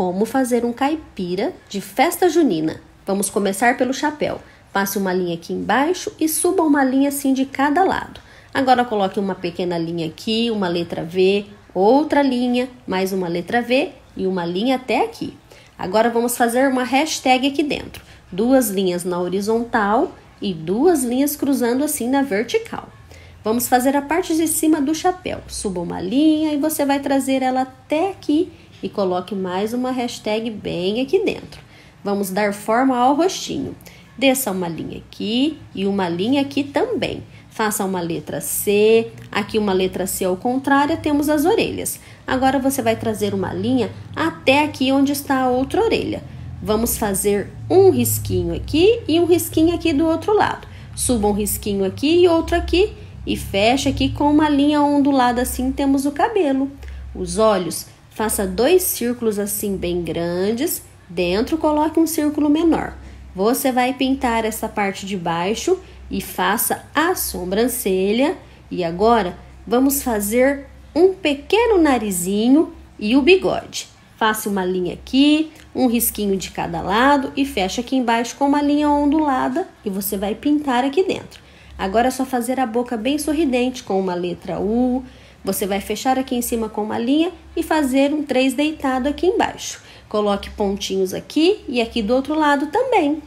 como fazer um caipira de festa junina. Vamos começar pelo chapéu. Passe uma linha aqui embaixo e suba uma linha assim de cada lado. Agora coloque uma pequena linha aqui, uma letra V, outra linha, mais uma letra V e uma linha até aqui. Agora vamos fazer uma hashtag aqui dentro. Duas linhas na horizontal e duas linhas cruzando assim na vertical. Vamos fazer a parte de cima do chapéu. Suba uma linha e você vai trazer ela até aqui e coloque mais uma hashtag bem aqui dentro. Vamos dar forma ao rostinho. Desça uma linha aqui e uma linha aqui também. Faça uma letra C, aqui uma letra C ao contrário, temos as orelhas. Agora você vai trazer uma linha até aqui onde está a outra orelha. Vamos fazer um risquinho aqui e um risquinho aqui do outro lado. Suba um risquinho aqui e outro aqui e fecha aqui com uma linha ondulada assim temos o cabelo. Os olhos Faça dois círculos assim bem grandes, dentro coloque um círculo menor. Você vai pintar essa parte de baixo e faça a sobrancelha. E agora vamos fazer um pequeno narizinho e o bigode. Faça uma linha aqui, um risquinho de cada lado e fecha aqui embaixo com uma linha ondulada e você vai pintar aqui dentro. Agora é só fazer a boca bem sorridente com uma letra U, você vai fechar aqui em cima com uma linha e fazer um 3 deitado aqui embaixo. Coloque pontinhos aqui e aqui do outro lado também.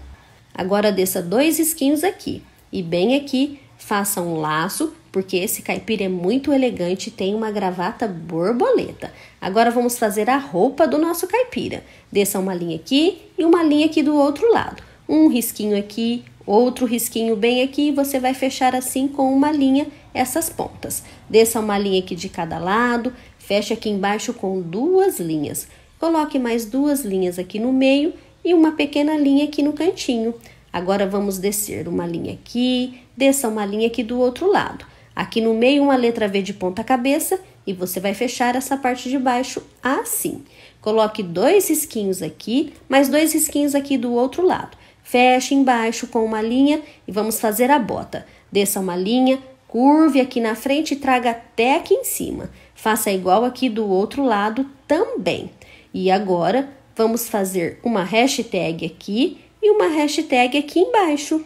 Agora desça dois esquinhos aqui e bem aqui faça um laço, porque esse caipira é muito elegante e tem uma gravata borboleta. Agora vamos fazer a roupa do nosso caipira. Desça uma linha aqui e uma linha aqui do outro lado. Um risquinho aqui, outro risquinho bem aqui, e você vai fechar assim com uma linha essas pontas. Desça uma linha aqui de cada lado, feche aqui embaixo com duas linhas. Coloque mais duas linhas aqui no meio e uma pequena linha aqui no cantinho. Agora vamos descer uma linha aqui, desça uma linha aqui do outro lado. Aqui no meio uma letra V de ponta cabeça e você vai fechar essa parte de baixo assim. Coloque dois risquinhos aqui, mais dois risquinhos aqui do outro lado. Feche embaixo com uma linha e vamos fazer a bota. Desça uma linha, Curve aqui na frente e traga até aqui em cima. Faça igual aqui do outro lado também. E agora, vamos fazer uma hashtag aqui e uma hashtag aqui embaixo.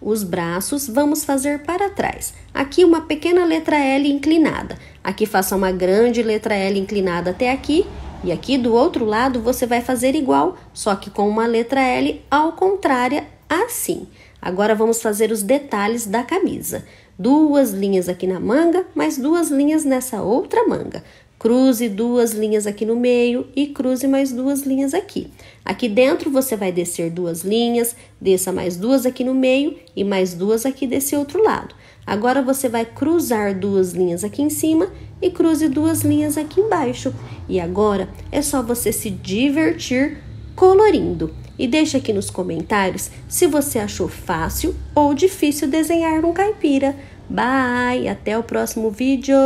Os braços vamos fazer para trás. Aqui uma pequena letra L inclinada. Aqui faça uma grande letra L inclinada até aqui. E aqui do outro lado você vai fazer igual, só que com uma letra L ao contrária, assim. Agora vamos fazer os detalhes da camisa duas linhas aqui na manga, mais duas linhas nessa outra manga. Cruze duas linhas aqui no meio e cruze mais duas linhas aqui. Aqui dentro você vai descer duas linhas, desça mais duas aqui no meio e mais duas aqui desse outro lado. Agora você vai cruzar duas linhas aqui em cima e cruze duas linhas aqui embaixo. E agora é só você se divertir colorindo e deixe aqui nos comentários se você achou fácil ou difícil desenhar um caipira. Bye, até o próximo vídeo!